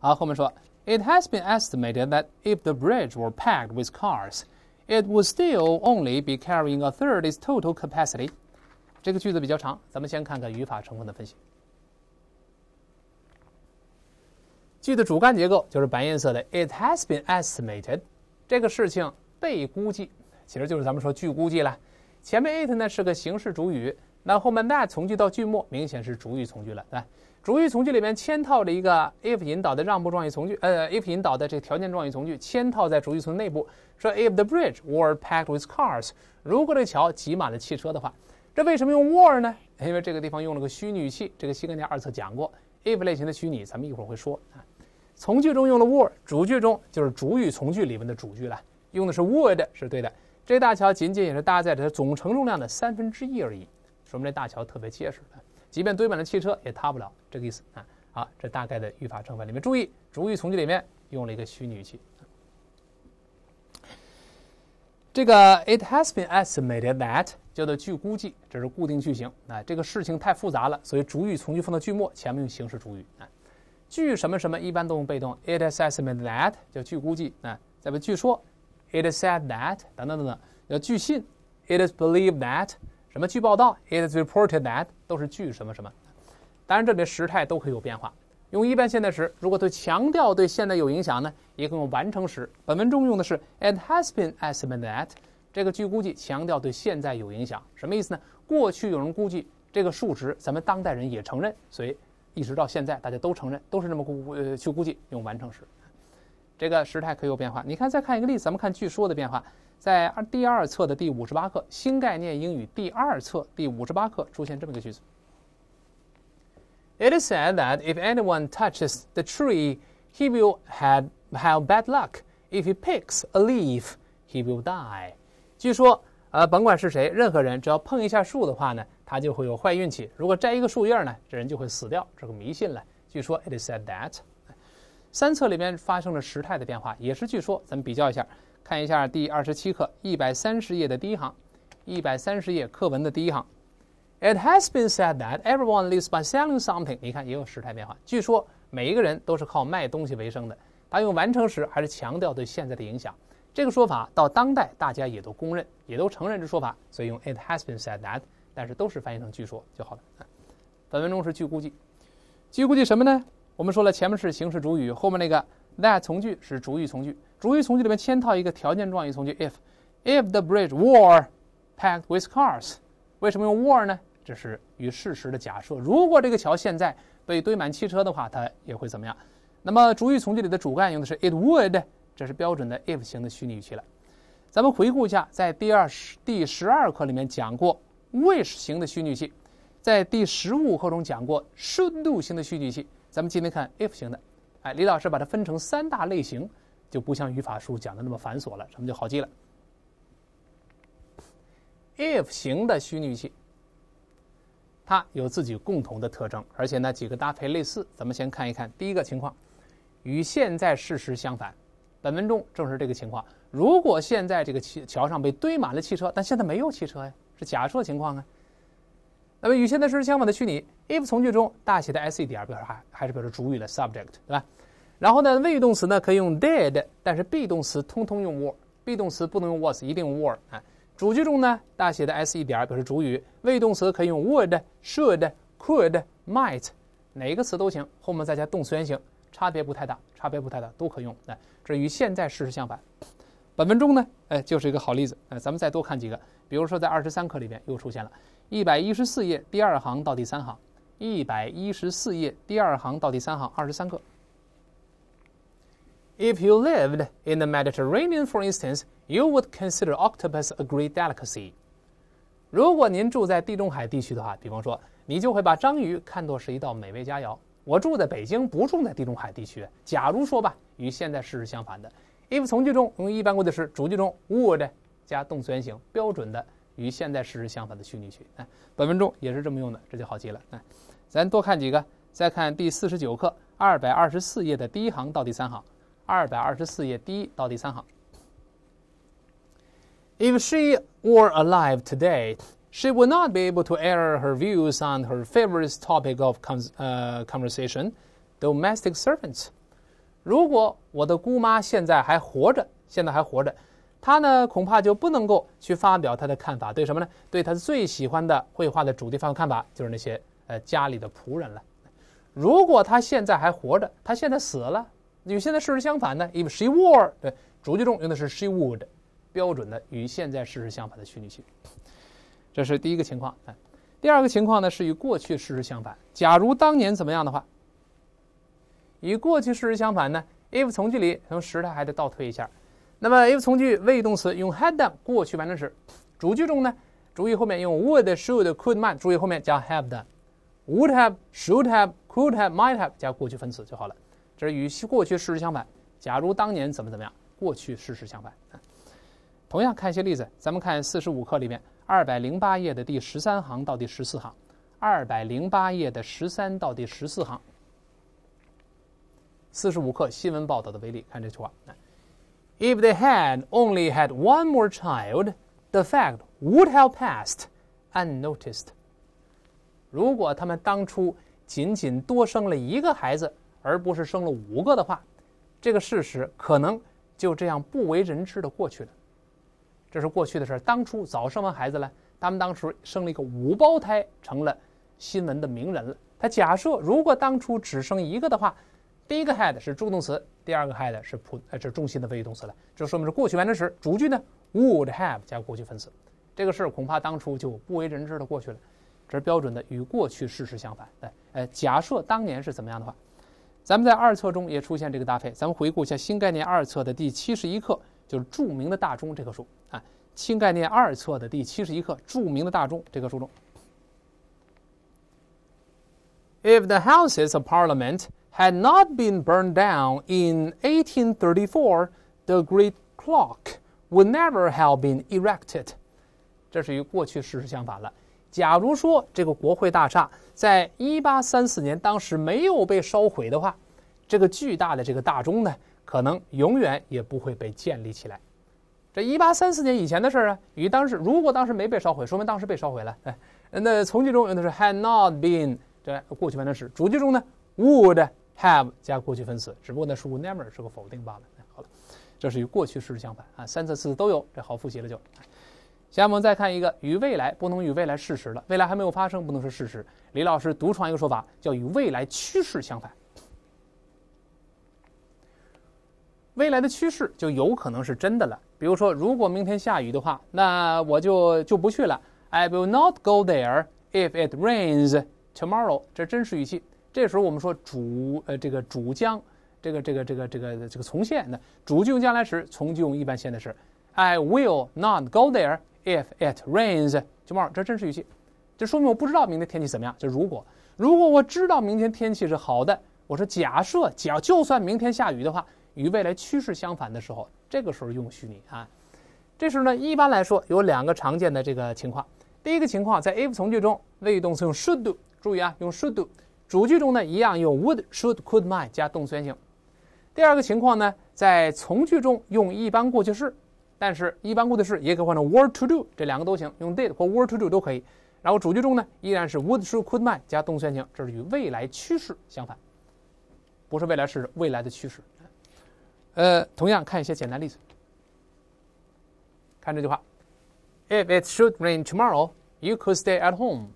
啊，后面说，It has been estimated that if the bridge were packed with cars, it would still only be carrying a third its total capacity。这个句子比较长，咱们先看看语法成分的分析。句的主干结构就是白颜色的，It has been estimated，这个事情被估计，其实就是咱们说据估计了。前面 it 呢是个形式主语，那后面 that 从句到句末，明显是主语从句了，对吧？主语从句里面嵌套着一个 if 引导的让步状语从句，呃，if 引导的这个条件状语从句嵌套在主语从内部。说 if the bridge were packed with cars，如果这桥挤满了汽车的话，这为什么用 were 呢？因为这个地方用了个虚拟语气，这个新概念二册讲过，if 类型的虚拟，咱们一会儿会说啊。从句中用了 were，主句中就是主语从句里面的主句了，用的是 w o u l d 是对的。这大桥仅仅也是搭载着总承重量的三分之一而已，说明这大桥特别结实了。即便堆满了汽车，也塌不了，这个意思啊。好，这大概的语法成分，里面，注意主语从句里面用了一个虚拟语气。这个 "It has been estimated that" 叫做据估计，这是固定句型啊。这个事情太复杂了，所以主语从句放在句末，前面用形式主语啊。据什么什么一般都用被动。It is estimated that 叫据估计啊，再不据说，It is said that 等等等等，要据信，It is believed that。什么？据报道，It is reported that 都是句什么什么，当然这里的时态都可以有变化。用一般现在时，如果对强调对现在有影响呢，也可用完成时。本文中用的是 It has been estimated that，这个据估计强调对现在有影响，什么意思呢？过去有人估计这个数值，咱们当代人也承认，所以一直到现在大家都承认，都是这么估呃去估计，用完成时。这个时态可以有变化。你看，再看一个例，子，咱们看据说的变化。在第二册的第五十八课《新概念英语》第二册第五十八课出现这么一个句子：“It is said that if anyone touches the tree, he will have bad luck. If he picks a leaf, he will die.” 据说，呃，甭管是谁，任何人只要碰一下树的话呢，他就会有坏运气；如果摘一个树叶呢，这人就会死掉。这个迷信了。据说，“It is said that”。三册里面发生了时态的变化，也是据说。咱们比较一下。看一下第二十七课一百三十页的第一行，一百三十页课文的第一行。It has been said that everyone lives by selling something。你看，也有时态变化。据说每一个人都是靠卖东西为生的。它用完成时，还是强调对现在的影响。这个说法到当代大家也都公认，也都承认这说法。所以用 It has been said that。但是都是翻译成“据说”就好了。本文中是据估计，据估计什么呢？我们说了，前面是形式主语，后面那个 that 从句是主语从句。主语从句里面嵌套一个条件状语从句，if if the bridge were packed with cars，为什么用 were 呢？这是与事实的假设。如果这个桥现在被堆满汽车的话，它也会怎么样？那么主语从句里的主干用的是 it would，这是标准的 if 型的虚拟语气了。咱们回顾一下，在第二十第十二课里面讲过 wish 型的虚拟语气，在第十五课中讲过 should do 型的虚拟语气。咱们今天看 if 型的，哎，李老师把它分成三大类型。就不像语法书讲的那么繁琐了，咱们就好记了。If 型的虚拟语气，它有自己共同的特征，而且呢几个搭配类似。咱们先看一看第一个情况，与现在事实相反。本文中正是这个情况：如果现在这个桥上被堆满了汽车，但现在没有汽车呀，是假设情况啊。那么与现在事实相反的虚拟，if 从句中大写的 S E 点儿表示还还是表示主语的 subject，对吧？然后呢，谓语动词呢可以用 did，但是 be 动词通通用 w e r e be 动词不能用 was，一定用 w e r e 啊。主句中呢，大写的 S 一点儿表示主语，谓语动词可以用 would、should、could、might，哪一个词都行，后面再加动词原形，差别不太大，差别不太大都可用啊。这与现在事实相反。本文中呢，哎，就是一个好例子啊。咱们再多看几个，比如说在二十三课里边又出现了，一百一十四页第二行到第三行，一百一十四页第二行到第三行二十三个。If you lived in the Mediterranean, for instance, you would consider octopus a great delicacy。如果您住在地中海地区的话，比方说，你就会把章鱼看作是一道美味佳肴。我住在北京，不住在地中海地区。假如说吧，与现在事实相反的。If 从句中用一般过去时，主句中 would 加动词原形，标准的与现在事实相反的虚拟句。哎，本文中也是这么用的，这就好记了。哎，咱多看几个，再看第四十九课二百二十四页的第一行到第三行。二百二十四页第一到第三行。If she were alive today, she would not be able to air her views on her favorite topic of con 呃 conversation, domestic servants. 如果我的姑妈现在还活着，现在还活着，她呢恐怕就不能够去发表她的看法，对什么呢？对她最喜欢的绘画的主题方看法，就是那些呃家里的仆人了。如果她现在还活着，她现在死了。与现在事实相反呢？If she w e r e 对，主句中用的是 she would，标准的与现在事实相反的虚拟语气。这是第一个情况。第二个情况呢是与过去事实相反。假如当年怎么样的话，与过去事实相反呢？If 从句里从时态还得倒推一下。那么 If 从句谓语动词用 had done 过去完成时，主句中呢，主语后面用 would、should、could、might，主语后面加 have done，would have、should have、could have、might have 加过去分词就好了。这与其过去事实相反。假如当年怎么怎么样，过去事实相反。同样看一些例子，咱们看四十五课里面二百零八页的第十三行到第十四行，二百零八页的十三到第十四行。四十五课新闻报道的为例，看这句话：If they had only had one more child, the fact would have passed unnoticed。如果他们当初仅仅多生了一个孩子。而不是生了五个的话，这个事实可能就这样不为人知的过去了。这是过去的事儿，当初早生完孩子了，他们当时生了一个五胞胎，成了新闻的名人了。他假设如果当初只生一个的话，第一个 had 是助动词，第二个 had 是普呃是中心的谓语动词了，这说明是过去完成时。主句呢，would have 加过去分词。这个事儿恐怕当初就不为人知的过去了。这是标准的与过去事实相反。哎哎，假设当年是怎么样的话。咱们在二册中也出现这个搭配，咱们回顾一下新概念二册的第七十一课，就是著名的大钟这棵树啊。新概念二册的第七十一课，著名的大钟这棵树中。If the houses of Parliament had not been burned down in 1834, the great clock would never have been erected。这是与过去事实相反了。假如说这个国会大厦在1834年当时没有被烧毁的话，这个巨大的这个大钟呢，可能永远也不会被建立起来。这一八三四年以前的事儿啊，与当时如果当时没被烧毁，说明当时被烧毁了。哎，那从句中用的是 had not been，这过去完成时。主句中呢，would have 加过去分词，只不过呢是 never 是个否定罢了。好了，这是与过去事实相反啊，三则四都有，这好复习了就。下面我们再看一个与未来不能与未来事实了，未来还没有发生，不能是事实。李老师独创一个说法，叫与未来趋势相反。未来的趋势就有可能是真的了。比如说，如果明天下雨的话，那我就就不去了。I will not go there if it rains tomorrow。这是真实语气。这时候我们说主呃这个主将这个这个这个这个这个从现的主句用将来时，从句用一般现在时。I will not go there. If it rains，就冒 w 这真是语气，这说明我不知道明天天气怎么样。就如果，如果我知道明天天气是好的，我说假设，假就算明天下雨的话，与未来趋势相反的时候，这个时候用虚拟啊。这时候呢，一般来说有两个常见的这个情况。第一个情况在 if 从句中，谓语动词用 should do，注意啊，用 should do。主句中呢，一样用 would，should，could，might 加动词原形。第二个情况呢，在从句中用一般过去式。但是一般过去式也可以换成 were to do，这两个都行，用 did 或 were to do 都可以。然后主句中呢，依然是 would should could might 加动词原形，这是与未来趋势相反，不是未来是未来的趋势。呃，同样看一些简单例子，看这句话：If it should rain tomorrow, you could stay at home。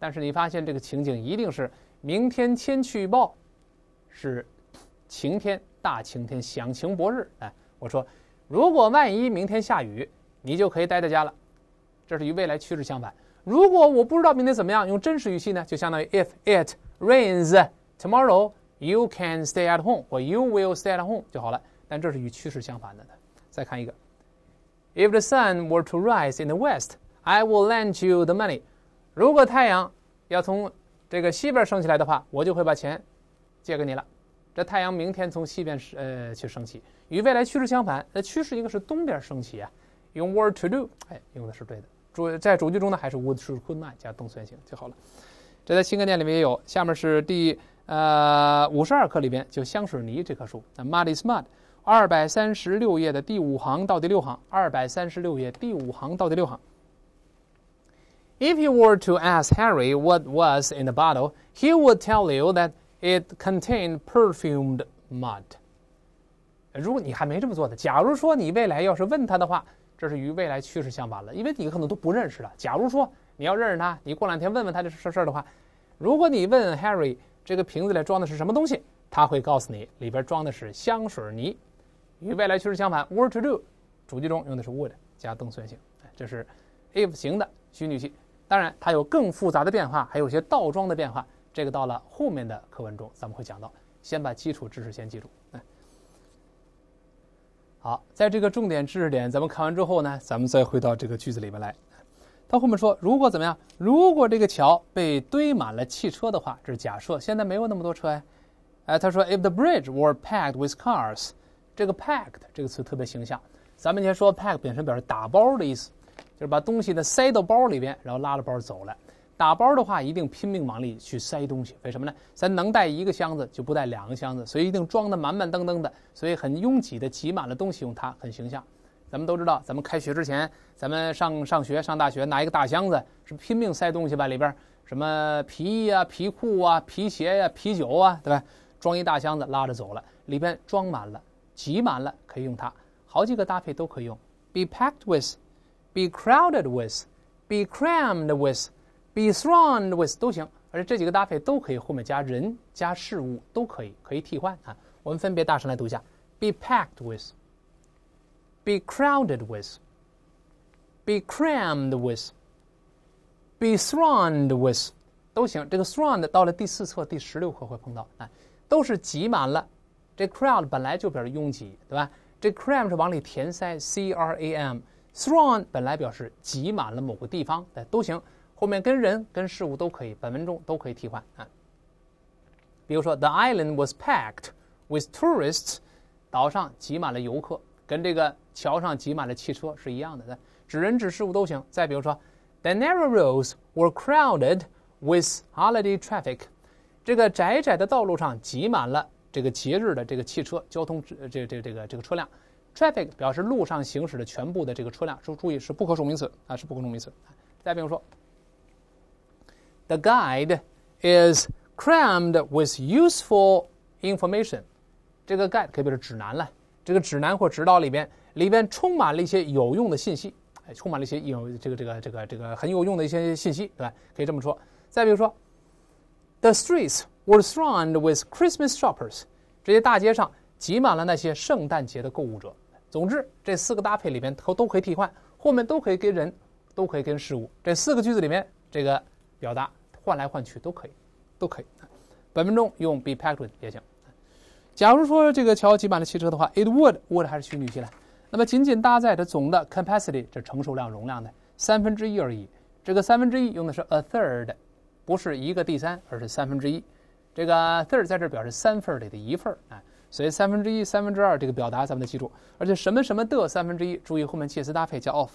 但是你发现这个情景一定是明天天气预报是晴天，大晴天，响晴不日。哎，我说。如果万一明天下雨，你就可以待在家了。这是与未来趋势相反。如果我不知道明天怎么样，用真实语气呢，就相当于 If it rains tomorrow, you can stay at home 或 You will stay at home 就好了。但这是与趋势相反的。再看一个：If the sun were to rise in the west, I will lend you the money。如果太阳要从这个西边升起来的话，我就会把钱借给你了。这太阳明天从西边升，呃，去升起，与未来趋势相反。那趋势应该是东边升起啊。用 were to do，哎，用的是对的。主在主句中呢，还是 would 是困 t 加动词原形就好了。这在新概念里面也有。下面是第呃五十二课里边，就香水泥这棵树。那 m u d is mud。二百三十六页的第五行到第六行。二百三十六页第五行到第六行。If you were to ask Harry what was in the bottle, he would tell you that. It contained perfumed mud。如果你还没这么做的，假如说你未来要是问他的话，这是与未来趋势相反了，因为你可能都不认识了。假如说你要认识他，你过两天问问他这事的话，如果你问 Harry 这个瓶子里装的是什么东西，他会告诉你里边装的是香水泥，与未来趋势相反。Were to do，主句中用的是 w o u l d 加动词原形，这是 if 型的虚拟气。当然，它有更复杂的变化，还有一些倒装的变化。这个到了后面的课文中，咱们会讲到。先把基础知识先记住。好，在这个重点知识点，咱们看完之后呢，咱们再回到这个句子里边来。到后面说，如果怎么样？如果这个桥被堆满了汽车的话，这是假设。现在没有那么多车哎，哎，他说，if the bridge were packed with cars，这个 packed 这个词特别形象。咱们以前说 pack 本身表示打包的意思，就是把东西呢塞到包里边，然后拉着包走了。打包的话，一定拼命往里去塞东西，为什么呢？咱能带一个箱子就不带两个箱子，所以一定装的满满登登的，所以很拥挤的，挤满了东西。用它很形象。咱们都知道，咱们开学之前，咱们上上学上大学拿一个大箱子，是拼命塞东西吧？里边什么皮衣啊、皮裤啊、皮鞋呀、啤酒啊，对吧？装一大箱子拉着走了，里边装满了，挤满了，可以用它。好几个搭配都可以用：be packed with，be crowded with，be crammed with。be thronged with 都行，而且这几个搭配都可以后面加人加事物都可以，可以替换啊。我们分别大声来读一下：be packed with，be crowded with，be crammed with，be thronged with，都行。这个 thronged 到了第四册第十六课会碰到啊，都是挤满了。这 crowd 本来就表示拥挤，对吧？这 crammed 是往里填塞，c r a m。t h r o n g 本来表示挤满了某个地方，哎，都行。后面跟人跟事物都可以，本文中都可以替换啊。比如说，The island was packed with tourists，岛上挤满了游客，跟这个桥上挤满了汽车是一样的。指人指事物都行。再比如说，The narrow roads were crowded with holiday traffic，这个窄窄的道路上挤满了这个节日的这个汽车交通这这这个这个车辆。Traffic 表示路上行驶的全部的这个车辆，注注意是不可数名词啊，是不可数名词。再比如说。The guide is crammed with useful information。这个 guide 可以示指南了，这个指南或指导里边，里边充满了一些有用的信息，哎，充满了一些有这个这个这个这个很有用的一些信息，对吧？可以这么说。再比如说，The streets were thronged with Christmas shoppers。这些大街上挤满了那些圣诞节的购物者。总之，这四个搭配里面都都可以替换，后面都可以跟人都可以跟事物。这四个句子里面，这个。表达换来换去都可以，都可以。本分钟用 be packed 也行。假如说这个桥挤满了汽车的话，it would would 还是虚拟语气那么仅仅搭载着总的 capacity，这承受量、容量的三分之一而已。这个三分之一用的是 a third，不是一个第三，而是三分之一。这个 third 在这表示三份里的一份儿啊。所以三分之一、三分之二这个表达咱们得记住。而且什么什么的三分之一，注意后面介词搭配叫 of。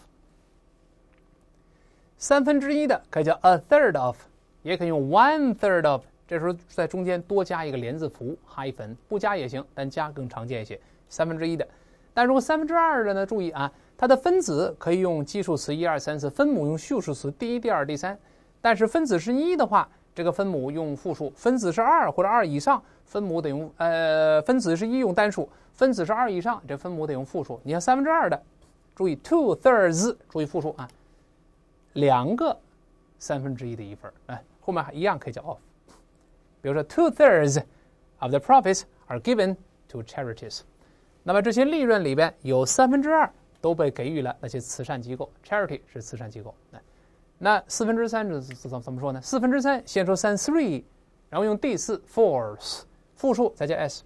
三分之一的可以叫 a third of，也可以用 one third of。这时候在中间多加一个连字符，hyphen，不加也行，但加更常见一些。三分之一的，但如果三分之二的呢？注意啊，它的分子可以用基数词一二三四，分母用序数词第一、第二、第三。但是分子是一的话，这个分母用复数；分子是二或者二以上，分母得用呃分子是一用单数，分子是二以上，这分母得用复数。你看三分之二的，注意 two thirds，注意复数啊。两个三分之一的一份哎，后面一样可以叫 of。比如说，two thirds of the profits are given to charities。那么这些利润里边有三分之二都被给予了那些慈善机构，charity 是慈善机构。那那四分之三怎怎怎么说呢？四分之三先说三 three，然后用第四 fourths 复数再加 s。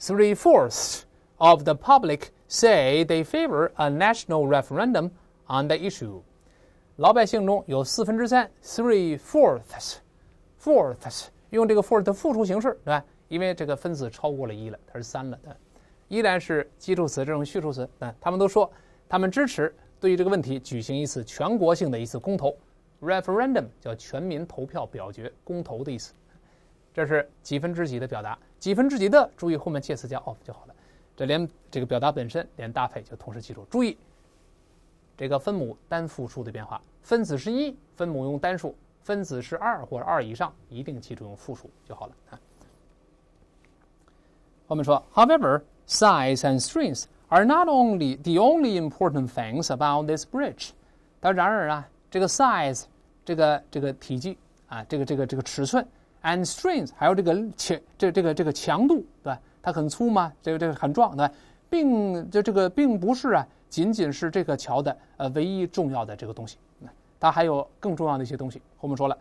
Three fourths of the public say they favor a national referendum On the issue，老百姓中有四分之三 （three fourths），fourths 用这个 four 的复数形式，对吧？因为这个分子超过了一了，它是三了对依然是基数词这种序数词嗯，他们都说，他们支持对于这个问题举行一次全国性的一次公投 （referendum），叫全民投票、表决、公投的意思。这是几分之几的表达，几分之几的注意后面介词加 of 就好了。这连这个表达本身，连搭配就同时记住，注意。这个分母单复数的变化，分子是一，分母用单数；分子是二或者二以上，一定记住用复数就好了啊。我们说，however，size and strength are not only the only important things about this bridge。它然而啊，这个 size，这个这个体积啊，这个这个这个尺寸，and strength，还有这个强这这个这个强度，对，吧？它很粗嘛，这个这个很壮对，吧？并就这个并不是啊。仅仅是这个桥的呃唯一重要的这个东西。它还有更重要的一些东西。我们说了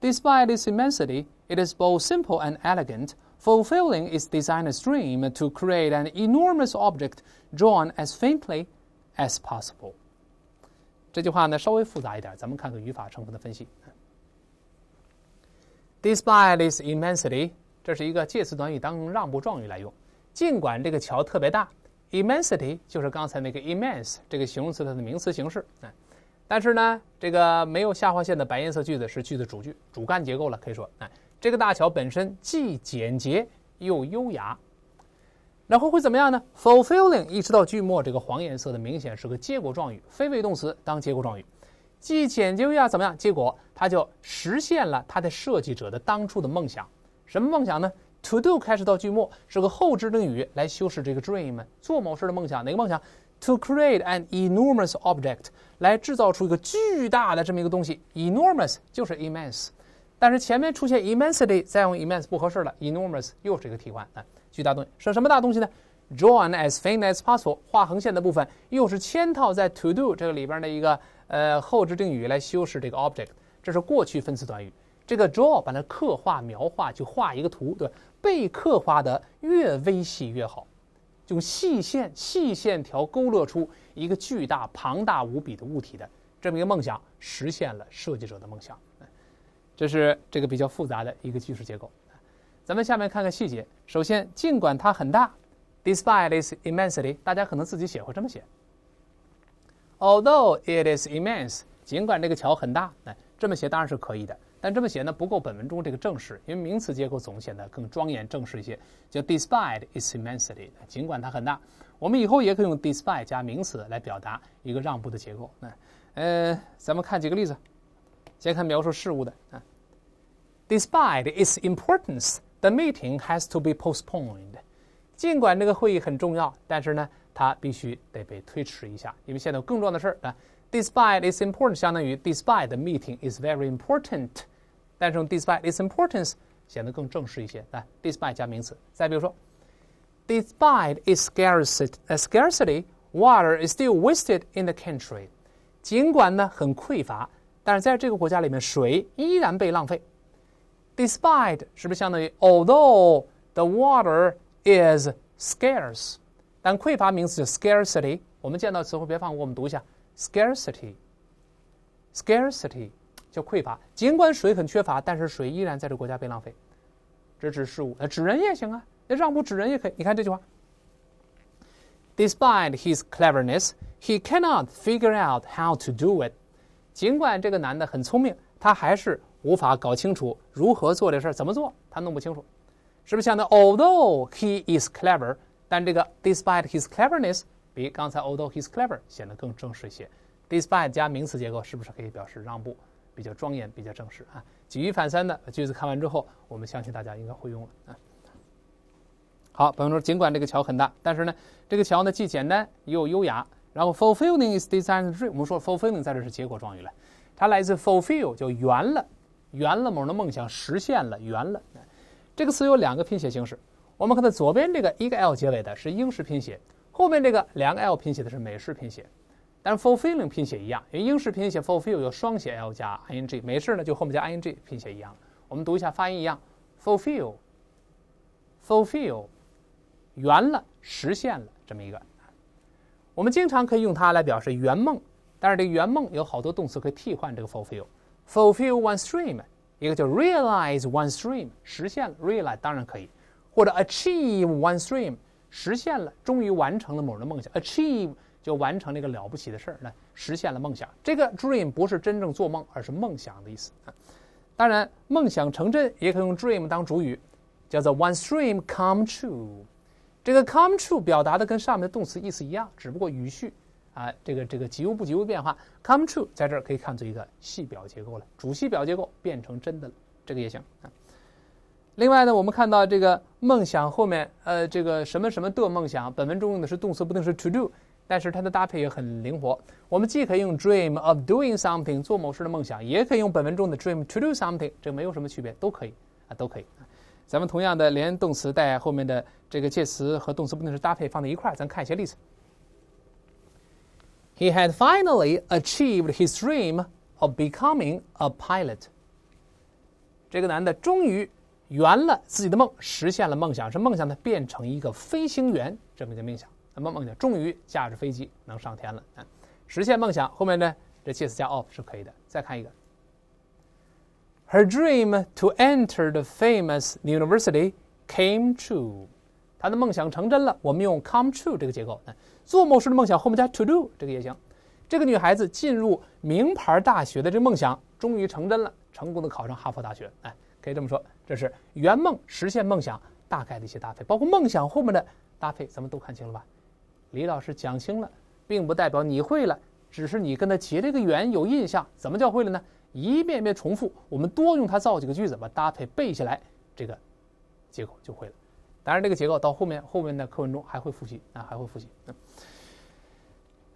，Despite its immensity, it is both simple and elegant, fulfilling its designer's dream to create an enormous object drawn as faintly as possible。这句话呢稍微复杂一点，咱们看看语法成分的分析。Despite its immensity，这是一个介词短语当让步状语来用。尽管这个桥特别大，Immensity 就是刚才那个 immense 这个形容词它的名词形式，啊。但是呢，这个没有下划线的白颜色句子是句子主句主干结构了，可以说，哎，这个大桥本身既简洁又优雅，然后会怎么样呢？Fulfilling 一直到句末这个黄颜色的明显是个结果状语，非谓动词当结果状语，既简洁又啊怎么样？结果它就实现了它的设计者的当初的梦想，什么梦想呢？To do 开始到句末是个后置定语来修饰这个 dream 做某事的梦想哪个梦想？To create an enormous object 来制造出一个巨大的这么一个东西。Enormous 就是 immense，但是前面出现 i m m e n s i t y 再用 immense 不合适了。Enormous 又是一个替换啊，巨大东西是什么大东西呢？Drawn as thin as possible 画横线的部分又是嵌套在 to do 这个里边的一个呃后置定语来修饰这个 object。这是过去分词短语，这个 draw 把它刻画、描画，就画一个图，对吧？被刻画的越微细越好，用细线、细线条勾勒出一个巨大、庞大无比的物体的这么一个梦想实现了，设计者的梦想。这是这个比较复杂的一个技术结构。咱们下面看看细节。首先，尽管它很大，despite its immensity，大家可能自己写会这么写。Although it is immense，尽管这个桥很大，哎，这么写当然是可以的。但这么写呢不够，本文中这个正式，因为名词结构总显得更庄严正式一些。叫 despite its immensity，尽管它很大，我们以后也可以用 despite 加名词来表达一个让步的结构。那，呃，咱们看几个例子，先看描述事物的啊。Despite its importance, the meeting has to be postponed。尽管这个会议很重要，但是呢，它必须得被推迟一下，因为现在有更重要的事儿啊。Despite its importance，相当于 despite the meeting is very important。但是用 despite its importance 显得更正式一些。来，despite 加名词。再比如说，despite its scarcity, scarcity, water is still wasted in the country。尽管呢很匮乏，但是在这个国家里面，水依然被浪费。Despite 是不是相当于 although the water is scarce？但匮乏名词 scarcity，我们见到词汇别放过，我们读一下 scarcity，scarcity scarcity。叫匮乏，尽管水很缺乏，但是水依然在这国家被浪费。这指事物，那指人也行啊。那让步指人也可以。你看这句话：Despite his cleverness, he cannot figure out how to do it。尽管这个男的很聪明，他还是无法搞清楚如何做这事儿，怎么做他弄不清楚。是不是想当？Although he is clever，但这个 Despite his cleverness 比刚才 Although he is clever 显得更正式一些。Despite 加名词结构，是不是可以表示让步？比较庄严，比较正式啊！举一反三的把句子看完之后，我们相信大家应该会用了啊。好，朋友说，尽管这个桥很大，但是呢，这个桥呢既简单又优雅。然后，fulfilling is design dream。我们说，fulfilling 在这是结果状语了，它来自 fulfill，就圆了，圆了某人的梦想，实现了，圆了。这个词有两个拼写形式，我们看到左边这个一个 l 结尾的是英式拼写，后面这个两个 l 拼写的是美式拼写。但是 fulfilling 拼写一样，因为英式拼写 fulfill 有双写 l 加 i n g，没事呢，就后面加 i n g 拼写一样。我们读一下发音一样，fulfill，fulfill，圆了，实现了这么一个。我们经常可以用它来表示圆梦，但是这圆梦有好多动词可以替换这个 fulfill。fulfill one's dream，一个叫 realize one's dream，实现了，realize 当然可以，或者 achieve one's dream，实现了，终于完成了某人的梦想，achieve。就完成了一个了不起的事儿，那实现了梦想。这个 dream 不是真正做梦，而是梦想的意思啊。当然，梦想成真也可以用 dream 当主语，叫做 one dream come true。这个 come true 表达的跟上面的动词意思一样，只不过语序啊，这个这个及物不及物变化。come true 在这儿可以看作一个系表结构了，主系表结构变成真的了，这个也行啊。另外呢，我们看到这个梦想后面，呃，这个什么什么的梦想，本文中用的是动词不定式 to do。但是它的搭配也很灵活，我们既可以用 dream of doing something 做某事的梦想，也可以用本文中的 dream to do something，这没有什么区别，都可以啊，都可以。咱们同样的连动词带后面的这个介词和动词不定式搭配放在一块儿，咱看一些例子。He had finally achieved his dream of becoming a pilot。这个男的终于圆了自己的梦，实现了梦想，是梦想呢，变成一个飞行员，这么一个梦想。什么梦想？终于驾着飞机能上天了，实现梦想。后面呢？这介词加 of 是可以的。再看一个，Her dream to enter the famous university came true。她的梦想成真了。我们用 come true 这个结构。做某事的梦想后面加 to do 这个也行。这个女孩子进入名牌大学的这个梦想终于成真了，成功的考上哈佛大学。哎，可以这么说，这是圆梦、实现梦想，大概的一些搭配。包括梦想后面的搭配，咱们都看清了吧？李老师讲清了，并不代表你会了，只是你跟他结这个缘有印象。怎么叫会了呢？一遍遍重复，我们多用它造几个句子，把搭配背下来，这个结构就会了。当然，这个结构到后面后面的课文中还会复习啊，还会复习。嗯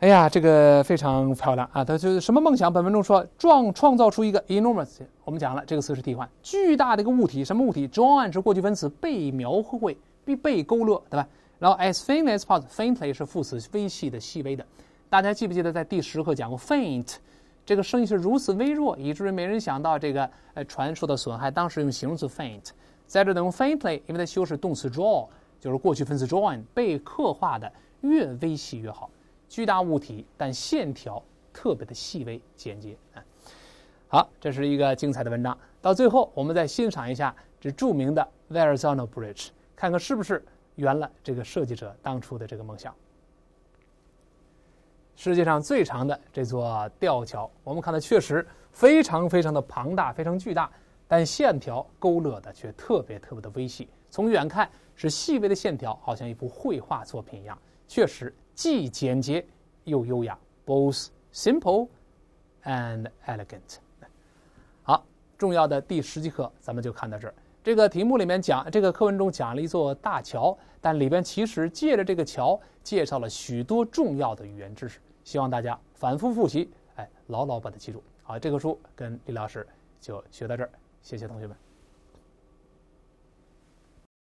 哎呀，这个非常漂亮啊！它就是什么梦想？本文中说，创创造出一个 enormous。我们讲了这个词是替换巨大的一个物体，什么物体？draw 是过去分词，被描绘，被被勾勒，对吧？然后，as faint as possible，faintly 是副词，微细的、细微的。大家记不记得在第十课讲过，faint 这个声音是如此微弱，以至于没人想到这个呃传说的损害。当时用形容词 faint，在这等用 faintly，因为它修饰动词 draw，就是过去分词 drawn，被刻画的越微细越好。巨大物体，但线条特别的细微简洁啊！好，这是一个精彩的文章。到最后，我们再欣赏一下这著名的 Verrazano Bridge，看看是不是。圆了这个设计者当初的这个梦想。世界上最长的这座吊桥，我们看它确实非常非常的庞大，非常巨大，但线条勾勒的却特别特别的微细。从远看是细微的线条，好像一幅绘画作品一样，确实既简洁又优雅，both simple and elegant。好，重要的第十节课咱们就看到这儿。这个题目里面讲，这个课文中讲了一座大桥，但里边其实借着这个桥，介绍了许多重要的语言知识。希望大家反复复习，哎，牢牢把它记住。好，这个书跟李老师就学到这儿，谢谢同学们。